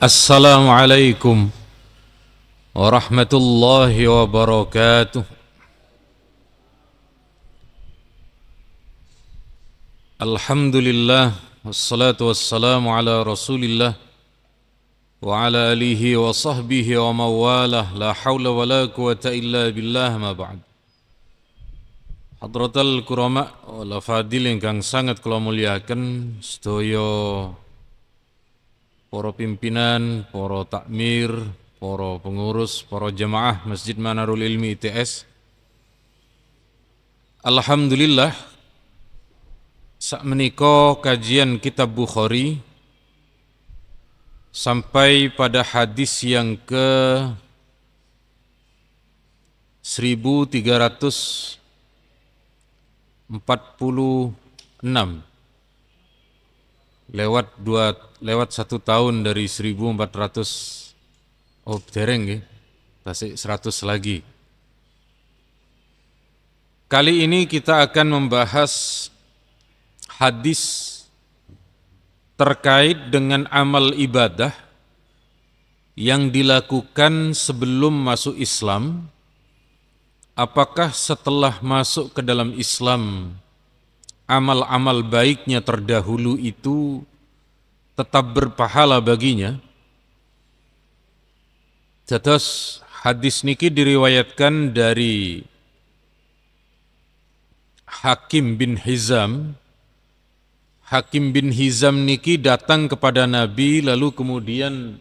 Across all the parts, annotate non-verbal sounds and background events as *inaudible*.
Assalamualaikum warahmatullahi wabarakatuh Alhamdulillah wassalatu wassalamu ala rasulillah wa ala alihi wa sahbihi wa mawalah la hawla wa la quwata illa billah ma ba'd Hadratal kurama wal fadil ingkang sangat kula muliaken sedaya para pimpinan, para takmir, para pengurus, para jemaah Masjid Manarul Ilmi ITS. Alhamdulillah saat menikah kajian kitab Bukhari sampai pada hadis yang ke 1346 lewat dua lewat satu tahun dari 1400 oh dereng ya masih 100 lagi kali ini kita akan membahas hadis terkait dengan amal ibadah yang dilakukan sebelum masuk Islam apakah setelah masuk ke dalam Islam amal-amal baiknya terdahulu itu tetap berpahala baginya. Jatuh hadis niki diriwayatkan dari Hakim bin Hizam. Hakim bin Hizam niki datang kepada Nabi lalu kemudian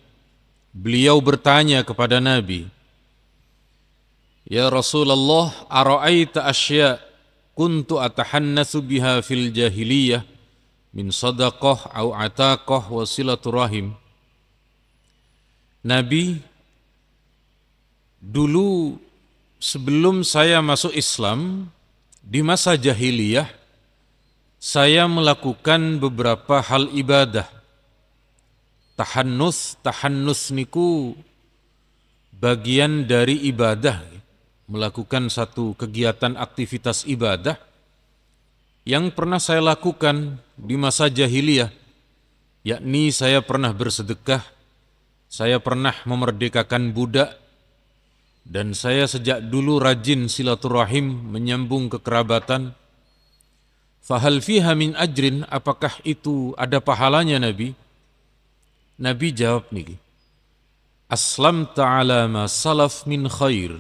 beliau bertanya kepada Nabi, "Ya Rasulullah, ara'aita asya' kuntu atahannasu biha fil jahiliyah min sadaqah au ataqah wa silaturahim. Nabi dulu sebelum saya masuk Islam di masa jahiliyah saya melakukan beberapa hal ibadah. Tahannus, tahannus niku bagian dari ibadah melakukan satu kegiatan aktivitas ibadah yang pernah saya lakukan di masa jahiliyah, yakni saya pernah bersedekah, saya pernah memerdekakan budak, dan saya sejak dulu rajin silaturahim menyambung kekerabatan. Fahal fiha min ajrin, apakah itu ada pahalanya Nabi? Nabi jawab nih, Aslam ta'ala ma salaf min khair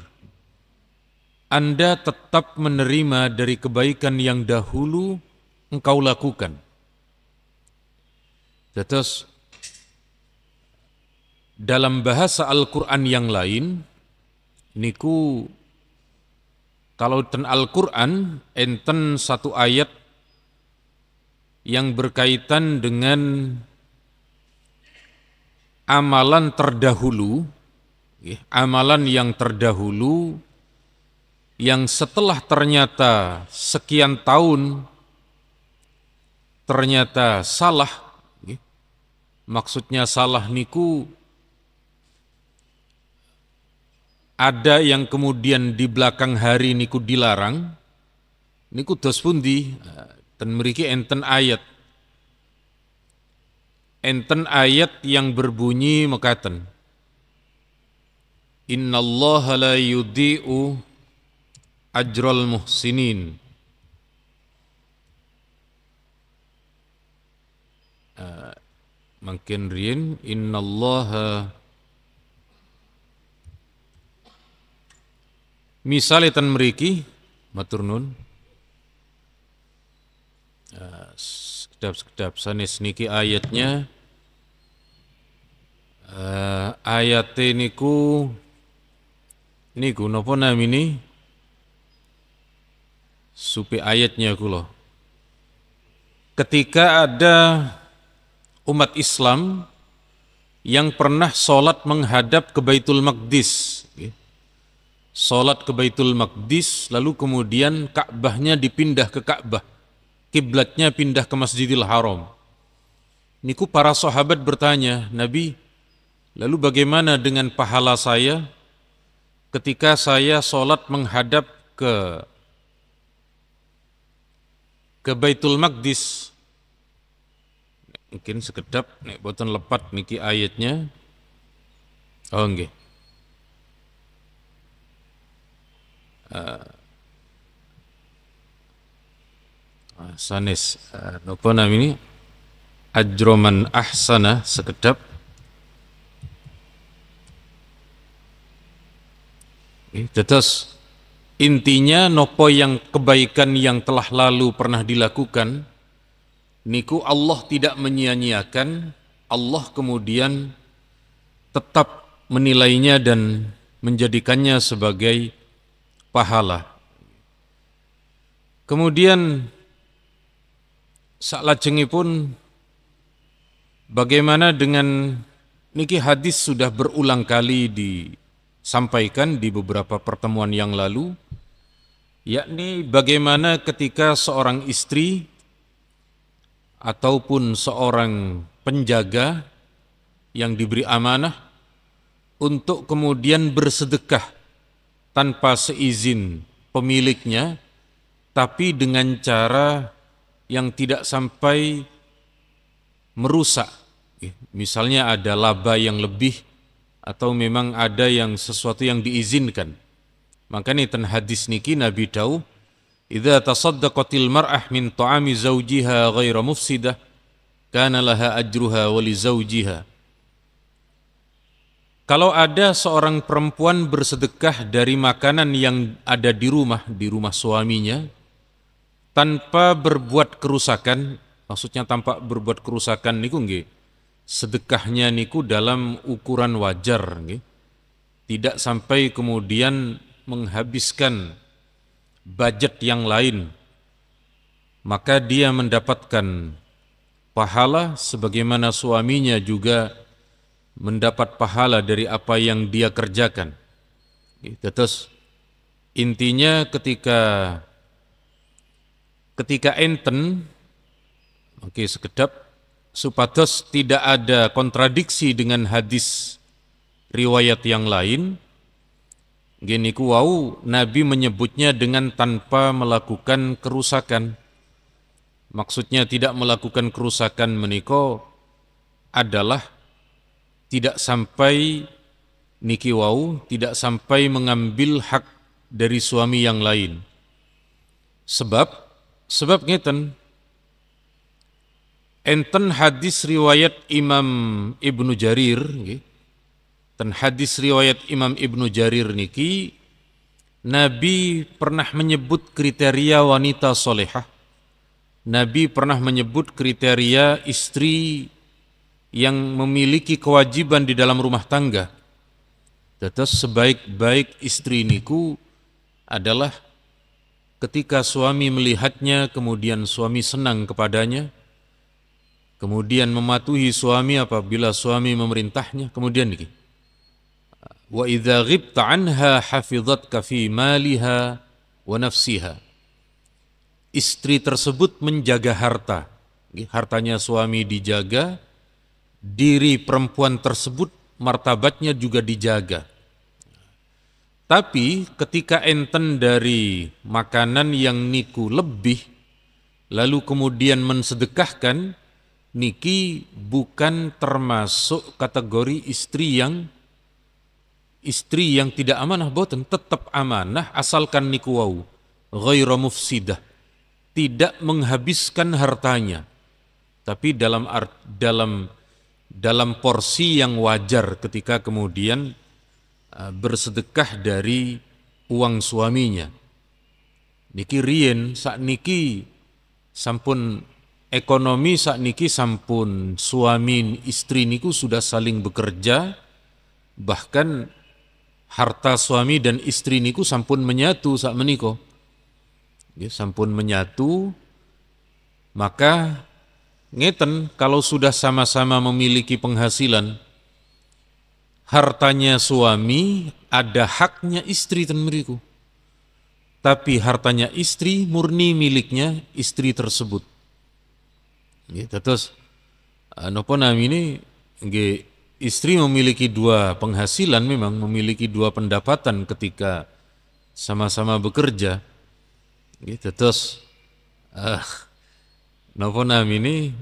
anda tetap menerima dari kebaikan yang dahulu engkau lakukan. Terus dalam bahasa Al-Qur'an yang lain niku kalau ten Al-Qur'an enten satu ayat yang berkaitan dengan amalan terdahulu eh, amalan yang terdahulu yang setelah ternyata sekian tahun ternyata salah, ya. maksudnya salah niku ada yang kemudian di belakang hari niku dilarang, niku dos pundi, dan memiliki enten ayat, enten ayat yang berbunyi mekaten. Inna Allah la yudhi'u Ajrul muhsinin uh, mungkin rin innallaha misalnya tan meriki matur nun eh, sekedap-sekedap sanes niki ayatnya uh, ayat ku nopo napa ini supi ayatnya kula ketika ada umat Islam yang pernah sholat menghadap ke Baitul Maqdis ya. sholat ke Baitul Maqdis lalu kemudian Ka'bahnya dipindah ke Ka'bah kiblatnya pindah ke Masjidil Haram niku para sahabat bertanya Nabi lalu bagaimana dengan pahala saya ketika saya sholat menghadap ke ke Baitul Maqdis mungkin sekedap nek boten lepat niki ayatnya oh nggih uh, sanes uh, ah, napa namini ajroman ahsana sekedap eh, tetes Intinya nopo yang kebaikan yang telah lalu pernah dilakukan niku Allah tidak menyia-nyiakan, Allah kemudian tetap menilainya dan menjadikannya sebagai pahala. Kemudian saklajengi pun bagaimana dengan niki hadis sudah berulang kali disampaikan di beberapa pertemuan yang lalu yakni bagaimana ketika seorang istri ataupun seorang penjaga yang diberi amanah untuk kemudian bersedekah tanpa seizin pemiliknya, tapi dengan cara yang tidak sampai merusak. Eh, misalnya ada laba yang lebih atau memang ada yang sesuatu yang diizinkan. Makanya ten hadis niki Nabi tahu, "Idza tasaddaqatil mar'ah min ta'ami zawjiha ghaira mufsidah, kana laha ajruha wa li zawjiha." Kalau ada seorang perempuan bersedekah dari makanan yang ada di rumah, di rumah suaminya, tanpa berbuat kerusakan, maksudnya tanpa berbuat kerusakan niku nggih. Sedekahnya niku dalam ukuran wajar nggih. Tidak sampai kemudian menghabiskan budget yang lain, maka dia mendapatkan pahala sebagaimana suaminya juga mendapat pahala dari apa yang dia kerjakan. Gitu. Terus intinya ketika ketika enten oke okay, sekedap supados tidak ada kontradiksi dengan hadis riwayat yang lain Gini ku wau, Nabi menyebutnya dengan tanpa melakukan kerusakan. Maksudnya tidak melakukan kerusakan meniko adalah tidak sampai niki wau, tidak sampai mengambil hak dari suami yang lain. Sebab, sebab ngeten, enten hadis riwayat Imam Ibnu Jarir, dan hadis riwayat Imam Ibnu Jarir niki Nabi pernah menyebut kriteria wanita solehah Nabi pernah menyebut kriteria istri yang memiliki kewajiban di dalam rumah tangga Tetes sebaik-baik istri niku adalah ketika suami melihatnya kemudian suami senang kepadanya kemudian mematuhi suami apabila suami memerintahnya kemudian begini wa idza ghibta anha hafizatka fi maliha istri tersebut menjaga harta hartanya suami dijaga diri perempuan tersebut martabatnya juga dijaga tapi ketika enten dari makanan yang niku lebih lalu kemudian mensedekahkan niki bukan termasuk kategori istri yang istri yang tidak amanah boten tetap amanah asalkan niku wau ghaira mufsidah tidak menghabiskan hartanya tapi dalam art, dalam dalam porsi yang wajar ketika kemudian eh, bersedekah dari uang suaminya niki riyen sak niki sampun ekonomi sak niki sampun suami istri niku sudah saling bekerja bahkan harta suami dan istri niku sampun menyatu saat meniko. Ya, sampun menyatu, maka ngeten kalau sudah sama-sama memiliki penghasilan, hartanya suami ada haknya istri dan meriku. Tapi hartanya istri murni miliknya istri tersebut. Ya, terus, anu namanya ini, istri memiliki dua penghasilan memang memiliki dua pendapatan ketika sama-sama bekerja gitu terus uh, eh, Novonam ini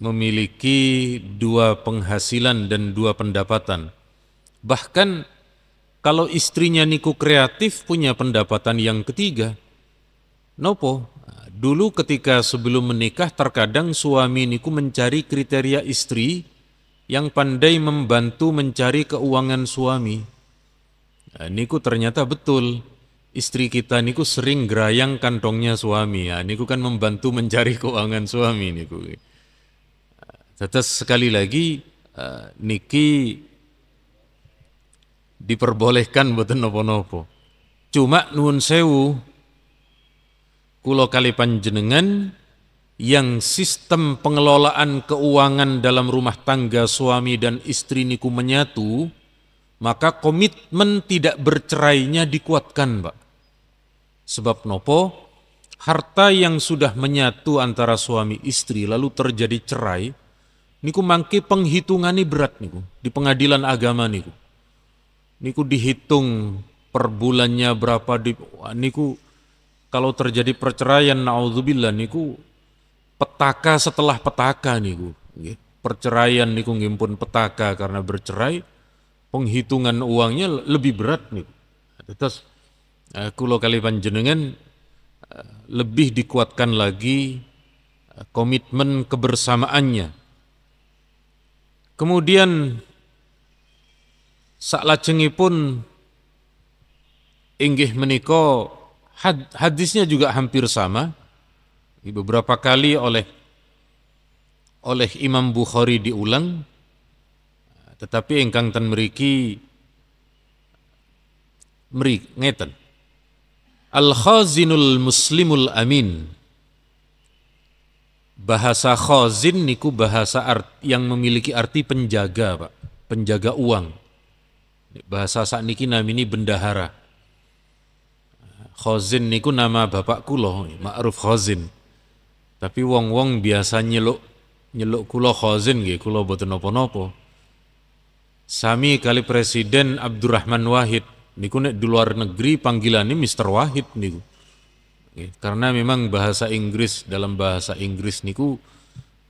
memiliki dua penghasilan dan dua pendapatan bahkan kalau istrinya Niko kreatif punya pendapatan yang ketiga Nopo dulu ketika sebelum menikah terkadang suami Niku mencari kriteria istri yang pandai membantu mencari keuangan suami. Nah, niku ternyata betul istri kita niku sering gerayang kantongnya suami. Nah, niku kan membantu mencari *laughs* keuangan suami niku. Tetes sekali lagi uh, niki diperbolehkan buat nopo-nopo. Cuma nun sewu kulo kali panjenengan yang sistem pengelolaan keuangan dalam rumah tangga suami dan istri niku menyatu, maka komitmen tidak bercerainya dikuatkan, Pak. Sebab nopo, harta yang sudah menyatu antara suami istri lalu terjadi cerai, niku mangke penghitungannya berat niku di pengadilan agama niku. Niku dihitung per bulannya berapa di niku kalau terjadi perceraian naudzubillah niku petaka setelah petaka niku perceraian niku ngimpun petaka karena bercerai penghitungan uangnya lebih berat niku terus eh, kula kali panjenengan eh, lebih dikuatkan lagi eh, komitmen kebersamaannya kemudian pun inggih meniko had, hadisnya juga hampir sama beberapa kali oleh oleh Imam Bukhari diulang tetapi engkang ten meriki meri ngeten Al khazinul muslimul amin Bahasa khazin niku bahasa art, yang memiliki arti penjaga, Pak. Penjaga uang. Bahasa sakniki namini bendahara. Khazin niku nama bapak loh Ma'ruf Khazin. Tapi wong-wong biasa nyeluk nyeluk kula khazin nggih, kula boten napa-napa. Sami kali Presiden Abdurrahman Wahid niku nek di luar negeri panggilannya Mr. Wahid niku. Karena memang bahasa Inggris dalam bahasa Inggris niku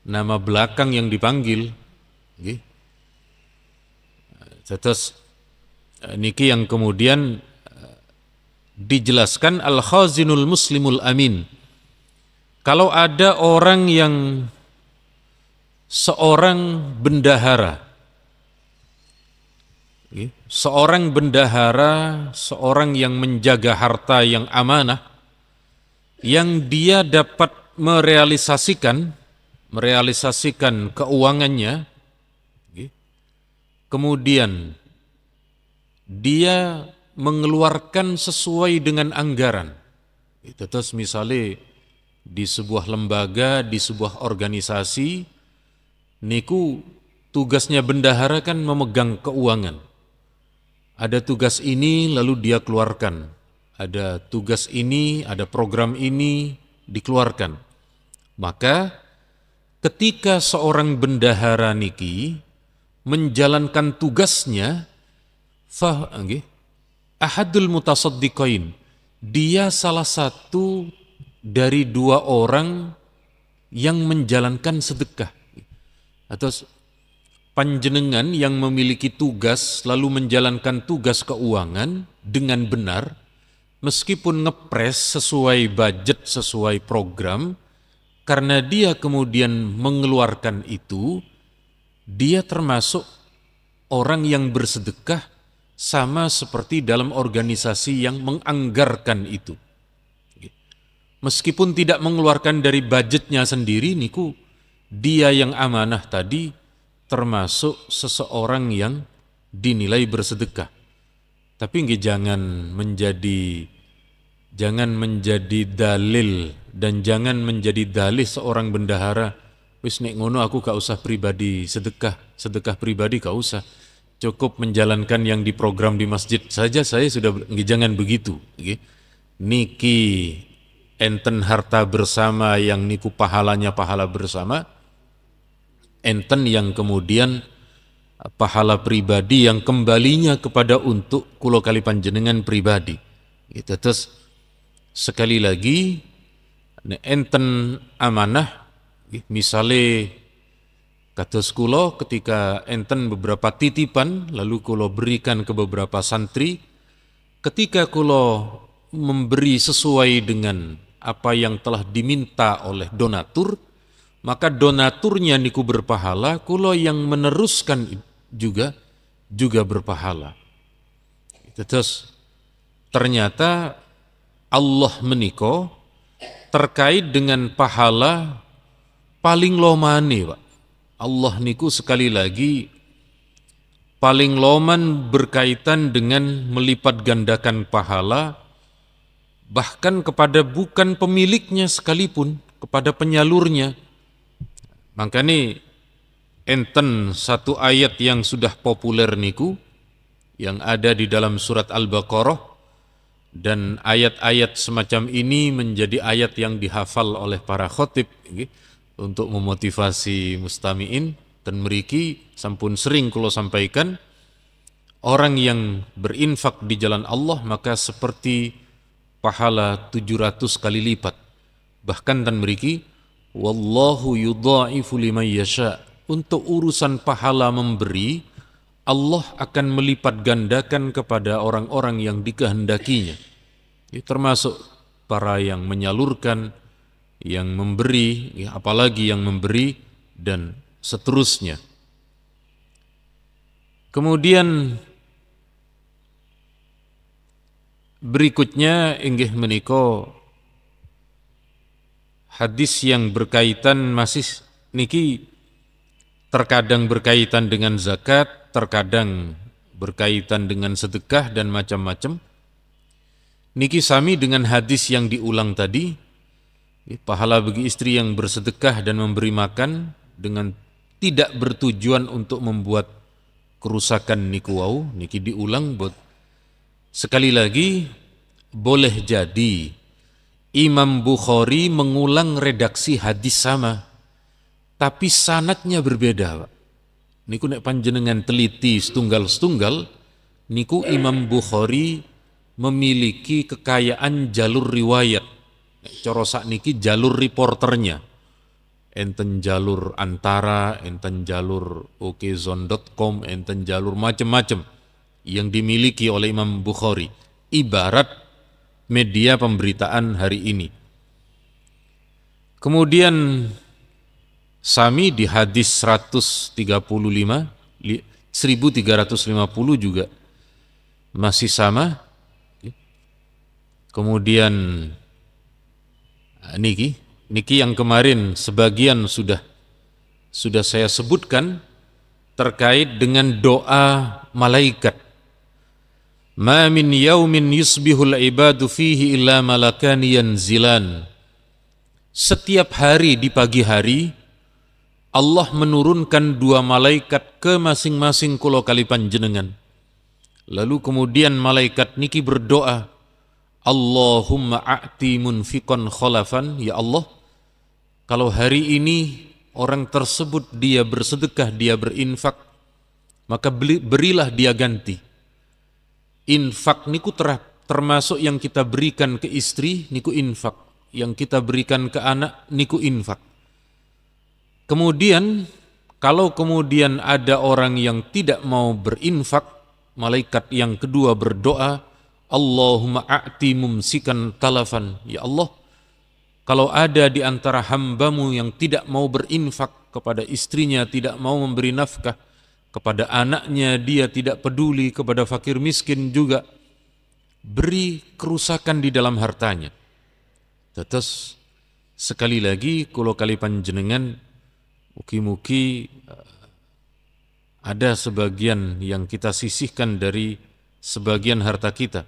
nama belakang yang dipanggil. Nggih. Terus eh, niki yang kemudian eh, dijelaskan al-khazinul muslimul amin kalau ada orang yang seorang bendahara, ya, seorang bendahara, seorang yang menjaga harta yang amanah, yang dia dapat merealisasikan, merealisasikan keuangannya, ya, kemudian dia mengeluarkan sesuai dengan anggaran. Itu terus misalnya di sebuah lembaga, di sebuah organisasi, niku tugasnya bendahara kan memegang keuangan. Ada tugas ini lalu dia keluarkan. Ada tugas ini, ada program ini dikeluarkan. Maka ketika seorang bendahara niki menjalankan tugasnya, fah, okay, ahadul mutasaddiqain, dia salah satu dari dua orang yang menjalankan sedekah atau panjenengan yang memiliki tugas lalu menjalankan tugas keuangan dengan benar meskipun ngepres sesuai budget sesuai program karena dia kemudian mengeluarkan itu dia termasuk orang yang bersedekah sama seperti dalam organisasi yang menganggarkan itu meskipun tidak mengeluarkan dari budgetnya sendiri niku dia yang amanah tadi termasuk seseorang yang dinilai bersedekah tapi nggih jangan menjadi jangan menjadi dalil dan jangan menjadi dalih seorang bendahara wis nek ngono aku gak usah pribadi sedekah sedekah pribadi gak usah cukup menjalankan yang diprogram di masjid saja saya sudah nggih jangan begitu niki enten harta bersama yang niku pahalanya pahala bersama, enten yang kemudian pahala pribadi yang kembalinya kepada untuk kulo kali panjenengan pribadi. Itu Terus sekali lagi enten amanah misale kados kulo ketika enten beberapa titipan lalu kulo berikan ke beberapa santri ketika kulo memberi sesuai dengan apa yang telah diminta oleh donatur, maka donaturnya niku berpahala, kulo yang meneruskan juga juga berpahala. Terus ternyata Allah meniko terkait dengan pahala paling lomani, Pak. Allah niku sekali lagi paling loman berkaitan dengan melipat gandakan pahala bahkan kepada bukan pemiliknya sekalipun, kepada penyalurnya. Maka ini enten satu ayat yang sudah populer niku yang ada di dalam surat Al-Baqarah dan ayat-ayat semacam ini menjadi ayat yang dihafal oleh para khotib untuk memotivasi mustamiin dan meriki sampun sering kalau sampaikan orang yang berinfak di jalan Allah maka seperti pahala 700 kali lipat. Bahkan dan meriki, Wallahu yudha'ifu liman yasha. Untuk urusan pahala memberi, Allah akan melipat gandakan kepada orang-orang yang dikehendakinya. Ya, termasuk para yang menyalurkan, yang memberi, ya, apalagi yang memberi, dan seterusnya. Kemudian Berikutnya inggih meniko hadis yang berkaitan masih niki terkadang berkaitan dengan zakat, terkadang berkaitan dengan sedekah dan macam-macam. Niki sami dengan hadis yang diulang tadi, ya, pahala bagi istri yang bersedekah dan memberi makan dengan tidak bertujuan untuk membuat kerusakan niku wau, niki diulang buat Sekali lagi, boleh jadi Imam Bukhari mengulang redaksi hadis sama, tapi sanatnya berbeda. Pak. Niku nek panjenengan teliti setunggal-setunggal, niku Imam Bukhari memiliki kekayaan jalur riwayat. corosak niki jalur reporternya. Enten jalur antara, enten jalur okezon.com, enten jalur macem-macem yang dimiliki oleh Imam Bukhari ibarat media pemberitaan hari ini. Kemudian Sami di hadis 135 1350 juga masih sama. Kemudian Niki, Niki yang kemarin sebagian sudah sudah saya sebutkan terkait dengan doa malaikat Ma min yaumin yusbihul ibadu fihi illa malakani yanzilan. Setiap hari di pagi hari, Allah menurunkan dua malaikat ke masing-masing kulo kali panjenengan. Lalu kemudian malaikat niki berdoa, Allahumma a'ti munfikon kholafan, ya Allah, kalau hari ini orang tersebut dia bersedekah, dia berinfak, maka berilah dia ganti infak niku ter, termasuk yang kita berikan ke istri niku infak, yang kita berikan ke anak niku infak. Kemudian kalau kemudian ada orang yang tidak mau berinfak, malaikat yang kedua berdoa, Allahumma a'ti mumsikan talafan. Ya Allah, kalau ada di antara hambamu yang tidak mau berinfak kepada istrinya, tidak mau memberi nafkah, kepada anaknya dia tidak peduli, kepada fakir miskin juga. Beri kerusakan di dalam hartanya. Tetes, sekali lagi kalau kali panjenengan, muki-muki eh, ada sebagian yang kita sisihkan dari sebagian harta kita.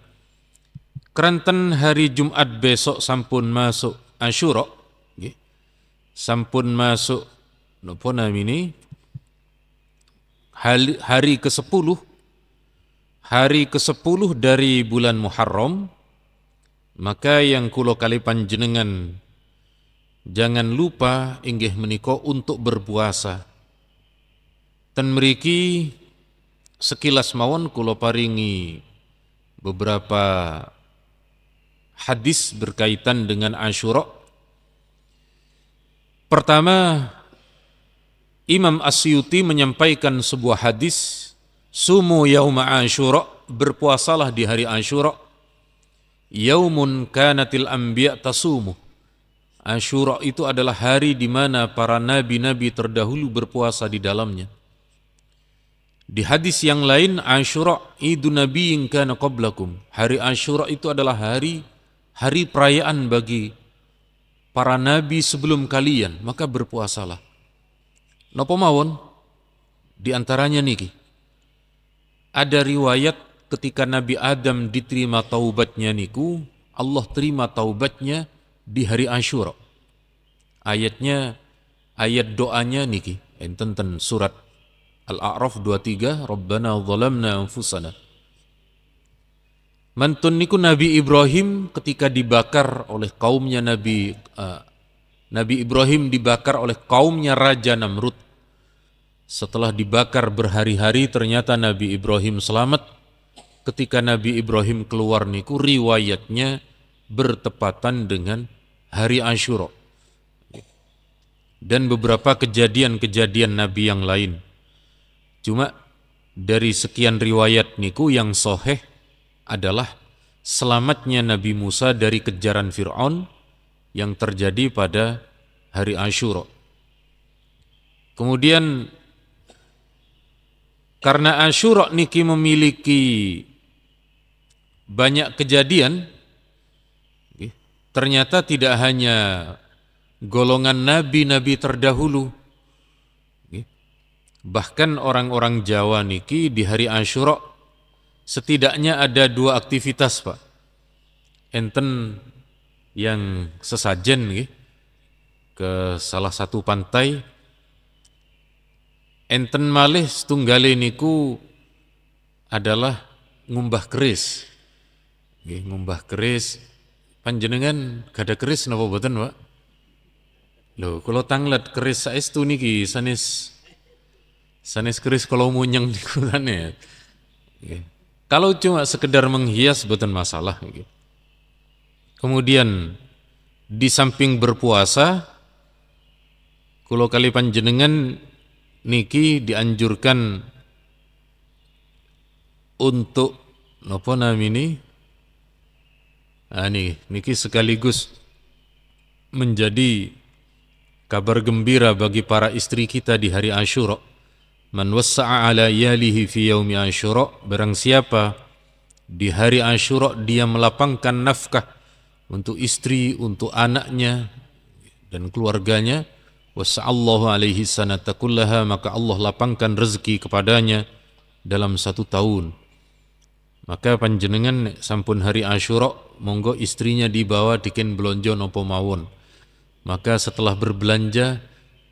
Keranten hari Jumat besok sampun masuk Ashuro sampun masuk nami ini hari ke-10 hari ke-10 dari bulan Muharram maka yang kulo kali panjenengan jangan lupa inggih meniko untuk berpuasa dan meriki sekilas mawon kulo paringi beberapa hadis berkaitan dengan Asyura Pertama, Imam Asyuti menyampaikan sebuah hadis, Sumu yauma Ashura, berpuasalah di hari Ashura. Yaumun kanatil anbiya tasumu. Ashura itu adalah hari di mana para nabi-nabi terdahulu berpuasa di dalamnya. Di hadis yang lain, Ashura idu nabiyin kana qablakum. Hari Ashura itu adalah hari hari perayaan bagi para nabi sebelum kalian, maka berpuasalah. Nopo mawon? Di antaranya niki. Ada riwayat ketika Nabi Adam diterima taubatnya niku, Allah terima taubatnya di hari Ashura. Ayatnya ayat doanya niki enten ten surat Al-A'raf 23 Rabbana zalamna anfusana Mantun niku Nabi Ibrahim ketika dibakar oleh kaumnya Nabi uh, Nabi Ibrahim dibakar oleh kaumnya Raja Namrud. Setelah dibakar berhari-hari ternyata Nabi Ibrahim selamat. Ketika Nabi Ibrahim keluar niku riwayatnya bertepatan dengan hari Ashura. Dan beberapa kejadian-kejadian Nabi yang lain. Cuma dari sekian riwayat niku yang soheh adalah selamatnya Nabi Musa dari kejaran Fir'aun yang terjadi pada hari Ashura. Kemudian karena Ashura niki memiliki banyak kejadian, ternyata tidak hanya golongan nabi-nabi terdahulu, bahkan orang-orang Jawa niki di hari Ashura setidaknya ada dua aktivitas pak. Enten yang sesajen gitu, ke salah satu pantai enten malih setunggale niku adalah ngumbah keris gitu, ngumbah keris panjenengan gada keris napa boten Pak Lho, kalau tanglet keris saestu niki sanis sanis keris kalau munyeng *laughs* niku ya. Kalau cuma sekedar menghias bukan masalah gitu. Kemudian di samping berpuasa, kalau kali panjenengan niki dianjurkan untuk napa namini nah, ini niki sekaligus menjadi kabar gembira bagi para istri kita di hari Ashura. man wassa'a ala yalihi fi yaumi Ashura, barang siapa di hari Ashura dia melapangkan nafkah untuk istri, untuk anaknya dan keluarganya. Wasa'allahu alaihi sanatakullaha maka Allah lapangkan rezeki kepadanya dalam satu tahun. Maka panjenengan sampun hari Asyura monggo istrinya dibawa dikin belonjo nopo mawon. Maka setelah berbelanja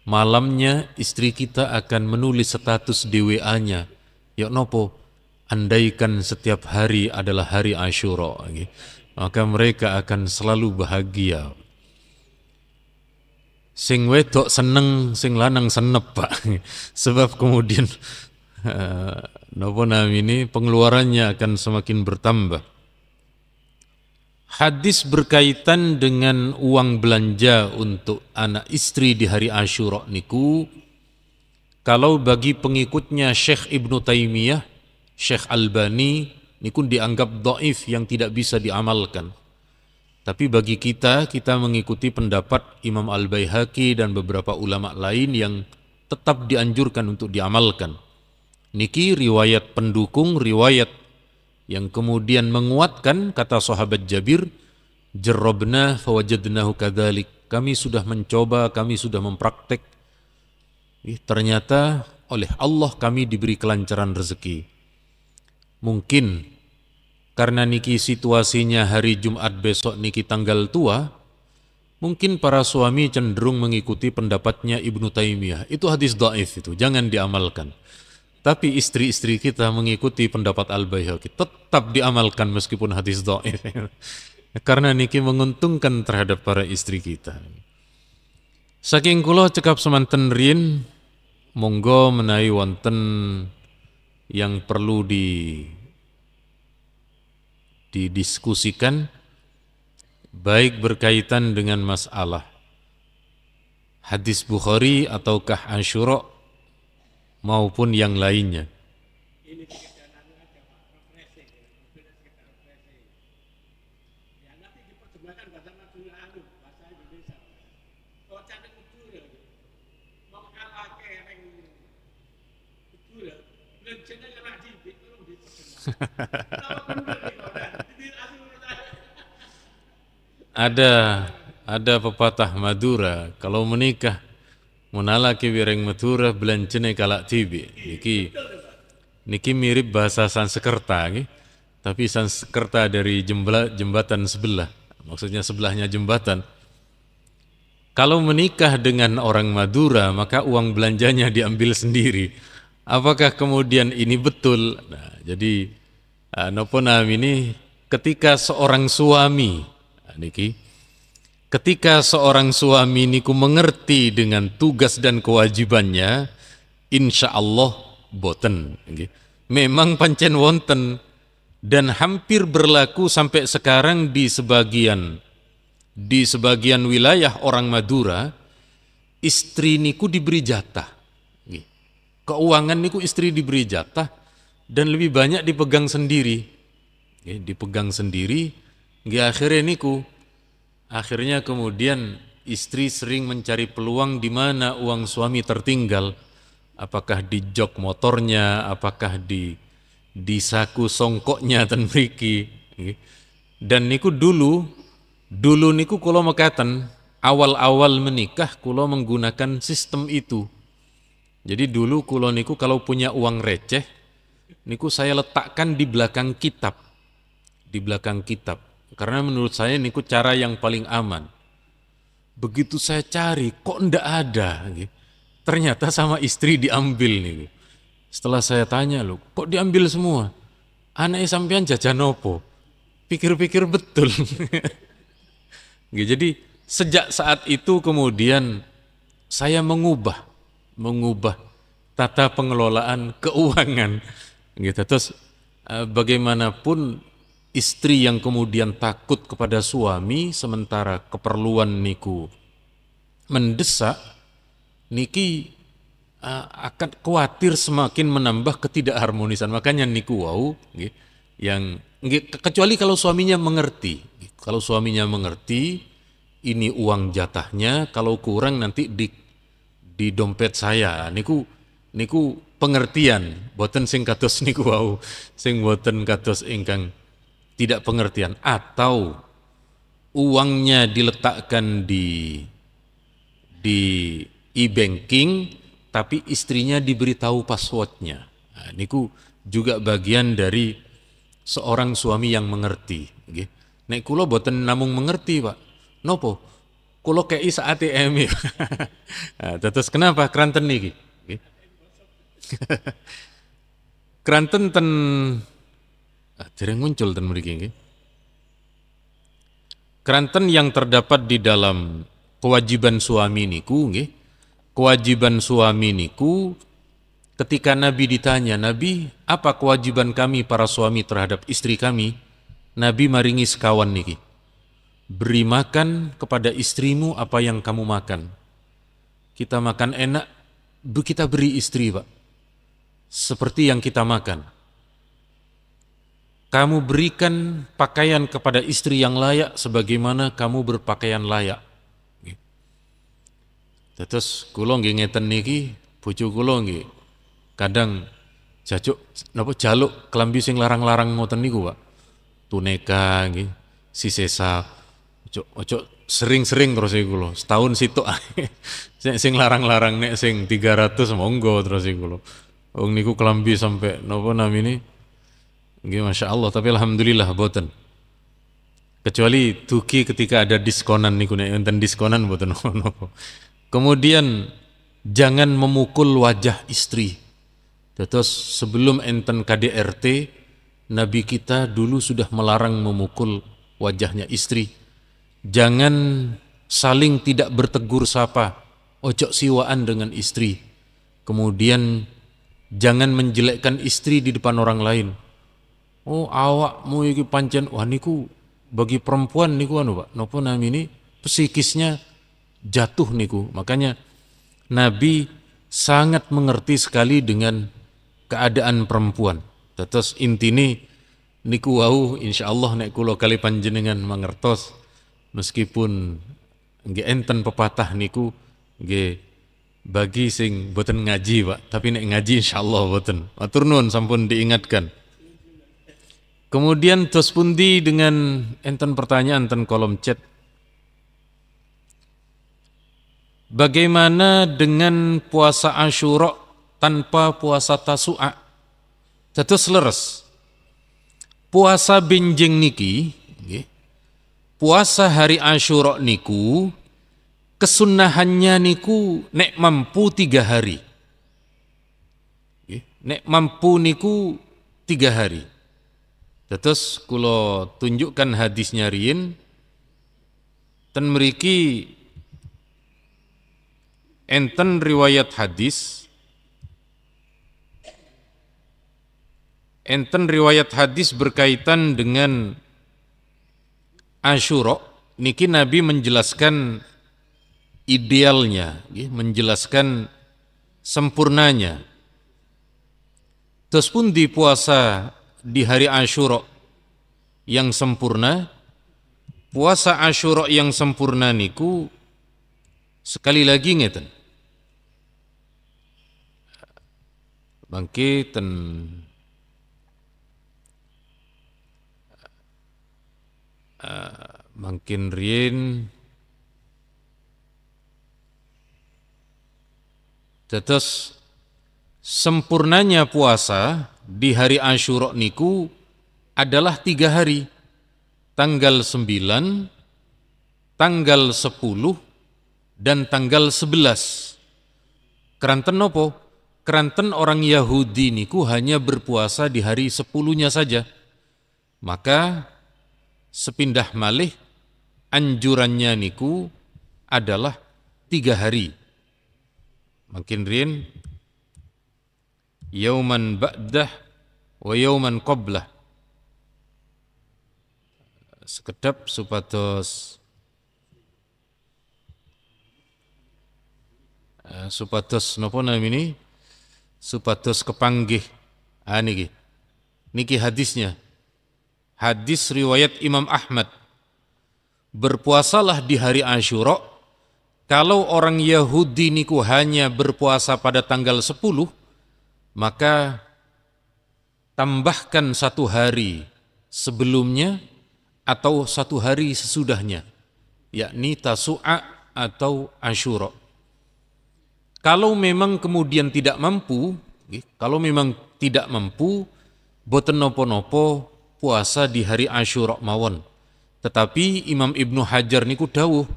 malamnya istri kita akan menulis status di WA-nya. Ya nopo, andaikan setiap hari adalah hari Ashuro. Gitu maka mereka akan selalu bahagia. Sing wedok seneng, sing lanang senep pak. *laughs* Sebab kemudian eh, nopo ini pengeluarannya akan semakin bertambah. Hadis berkaitan dengan uang belanja untuk anak istri di hari Ashura niku kalau bagi pengikutnya Syekh Ibnu Taimiyah, Syekh Albani ini pun dianggap do'if yang tidak bisa diamalkan. Tapi bagi kita, kita mengikuti pendapat Imam Al-Baihaqi dan beberapa ulama lain yang tetap dianjurkan untuk diamalkan. Niki riwayat pendukung, riwayat yang kemudian menguatkan kata sahabat Jabir, Jerobna fawajadnahu kadalik. Kami sudah mencoba, kami sudah mempraktek. ternyata oleh Allah kami diberi kelancaran rezeki Mungkin karena Niki situasinya hari Jumat besok Niki tanggal tua, mungkin para suami cenderung mengikuti pendapatnya Ibnu Taimiyah. Itu hadis doa itu, jangan diamalkan. Tapi istri-istri kita mengikuti pendapat Al-Baihaqi, tetap diamalkan meskipun hadis dhaif. *laughs* Karena Niki menguntungkan terhadap para istri kita. Saking kula cekap semanten rin, monggo menawi wonten yang perlu di didiskusikan baik berkaitan dengan masalah hadis Bukhari ataukah Ashura maupun yang lainnya. Ada ada pepatah Madura kalau menikah menalaki wireng Madura belancene kalak tibi. Niki niki mirip bahasa Sanskerta nih Tapi Sanskerta dari jembla, jembatan sebelah. Maksudnya sebelahnya jembatan. Kalau menikah dengan orang Madura, maka uang belanjanya diambil sendiri. Apakah kemudian ini betul? Nah, jadi ah, Noponam ini ketika seorang suami niki ketika seorang suami niku mengerti dengan tugas dan kewajibannya insya Allah boten niki. memang pancen wonten dan hampir berlaku sampai sekarang di sebagian di sebagian wilayah orang Madura istri niku diberi jatah keuangan niku istri diberi jatah dan lebih banyak dipegang sendiri dipegang sendiri Nggih akhirnya niku. Akhirnya kemudian istri sering mencari peluang di mana uang suami tertinggal. Apakah di jok motornya, apakah di di saku songkoknya dan beriki. Dan niku dulu dulu niku kalau mekaten awal-awal menikah kulo menggunakan sistem itu. Jadi dulu kulo niku kalau punya uang receh niku saya letakkan di belakang kitab. Di belakang kitab. Karena menurut saya ini cara yang paling aman. Begitu saya cari, kok ndak ada? Gitu. Ternyata sama istri diambil nih. Gitu. Setelah saya tanya loh, kok diambil semua? Anaknya sampean jajan opo? Pikir-pikir betul. *laughs* Gitu. Jadi sejak saat itu kemudian saya mengubah, mengubah tata pengelolaan *laughs* keuangan. Gitu. Terus eh, bagaimanapun istri yang kemudian takut kepada suami sementara keperluan niku mendesak niki uh, akan khawatir semakin menambah ketidakharmonisan makanya niku wau yang kecuali kalau suaminya mengerti kalau suaminya mengerti ini uang jatahnya kalau kurang nanti di di dompet saya niku niku pengertian boten sing kados *laughs* niku wau sing boten kados ingkang tidak pengertian atau uangnya diletakkan di di e-banking tapi istrinya diberitahu passwordnya. Nah, ku juga bagian dari seorang suami yang mengerti. okay. Nek kulo boten namung mengerti, Pak. Nopo? kulo kei sa ATM. Ya. *laughs* nah, terus kenapa keranten okay. *laughs* Keranten ten Dereng ah, muncul dan mriki Keranten yang terdapat di dalam kewajiban suami niku nggih. Kewajiban suami niku ketika Nabi ditanya, "Nabi, apa kewajiban kami para suami terhadap istri kami?" Nabi maringi sekawan niki. Beri makan kepada istrimu apa yang kamu makan. Kita makan enak, kita beri istri, Pak. Seperti yang kita makan kamu berikan pakaian kepada istri yang layak sebagaimana kamu berpakaian layak. Terus kula nggih ngeten niki bojo kula nggih kadang jajuk napa jaluk kelambi sing larang-larang ngoten niku, Pak. Tuneka nggih, sisesa ojo ojo sering-sering terus iku lho, setahun situ, *laughs* nek sing larang-larang nek sing 300 monggo terus iku lho. Wong niku kelambi sampai napa namine masya Allah tapi alhamdulillah boten. Kecuali tuki ketika ada diskonan nih nek enten diskonan boten *laughs* Kemudian jangan memukul wajah istri. Terus sebelum enten KDRT Nabi kita dulu sudah melarang memukul wajahnya istri. Jangan saling tidak bertegur sapa, ojok siwaan dengan istri. Kemudian jangan menjelekkan istri di depan orang lain Oh awakmu iki pancen wah niku bagi perempuan niku anu Pak, napa ini psikisnya jatuh niku. Makanya Nabi sangat mengerti sekali dengan keadaan perempuan. Tetes intini niku wau Allah nek kulo kali panjenengan mengertos meskipun nggih enten pepatah niku nggih bagi sing boten ngaji Pak, tapi nek ngaji Allah boten. Matur sampun diingatkan. Kemudian terus pundi dengan enten pertanyaan enten kolom chat. Bagaimana dengan puasa Ashura tanpa puasa Tasu'a? Tetes leres. Puasa benjing niki, puasa hari Ashura niku kesunahannya niku nek mampu tiga hari. Nek mampu niku tiga hari terus kulo tunjukkan hadisnya nyariin, ten meriki enten riwayat hadis enten riwayat hadis berkaitan dengan Asyura niki Nabi menjelaskan idealnya, menjelaskan sempurnanya. Terus pun di puasa di hari Ashura yang sempurna puasa Ashura yang sempurna niku sekali lagi ngeten bangke ten uh, ah, mungkin rien Tetes sempurnanya puasa di hari Asyura niku adalah tiga hari, tanggal sembilan, tanggal sepuluh, dan tanggal sebelas. Keranten nopo? Keranten orang Yahudi niku hanya berpuasa di hari sepuluhnya saja. Maka sepindah malih anjurannya niku adalah tiga hari. Makin rin yauman ba'dah wa yauman qoblah sekedap supados eh, supados napa namini supados kepanggih ah niki niki hadisnya hadis riwayat Imam Ahmad berpuasalah di hari Ashura kalau orang Yahudi niku hanya berpuasa pada tanggal 10 maka tambahkan satu hari sebelumnya atau satu hari sesudahnya, yakni Tasu'a atau asyura. Kalau memang kemudian tidak mampu, kalau memang tidak mampu, boten nopo-nopo puasa di hari asyura mawon. Tetapi Imam Ibnu Hajar niku dawuh,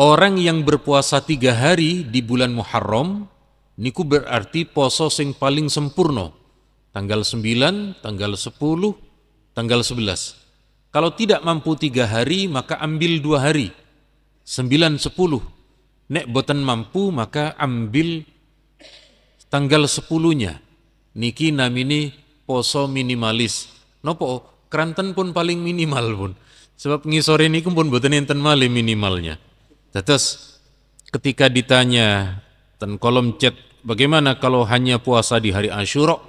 orang yang berpuasa tiga hari di bulan Muharram, niku berarti poso sing paling sempurna tanggal 9, tanggal 10, tanggal 11. Kalau tidak mampu tiga hari maka ambil dua hari sembilan sepuluh. Nek boten mampu maka ambil tanggal sepuluhnya. Niki namini poso minimalis. Nopo keranten pun paling minimal pun. Sebab ngisore ini pun boten enten malih minimalnya. Tetes ketika ditanya dan kolom chat bagaimana kalau hanya puasa di hari Asyura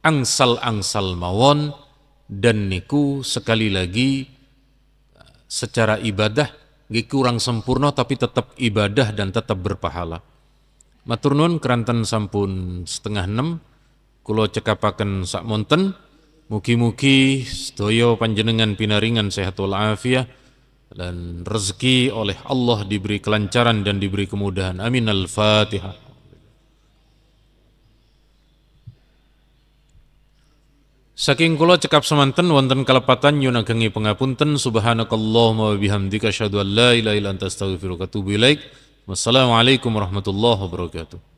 angsal-angsal mawon dan niku sekali lagi secara ibadah kurang sempurna tapi tetap ibadah dan tetap berpahala. maturnun keranten sampun setengah enam kulo cekapaken sak monten mugi-mugi sedoyo panjenengan pinaringan sehat wal dan rezeki oleh Allah diberi kelancaran dan diberi kemudahan. Amin. Al-Fatihah. Saking kula cekap semanten wonten kalepatan yun agengi pengapunten subhanakallahumma wa bihamdika asyhadu an la ilaha illa anta astaghfiruka wa atubu ilaik. Wassalamualaikum warahmatullahi wabarakatuh.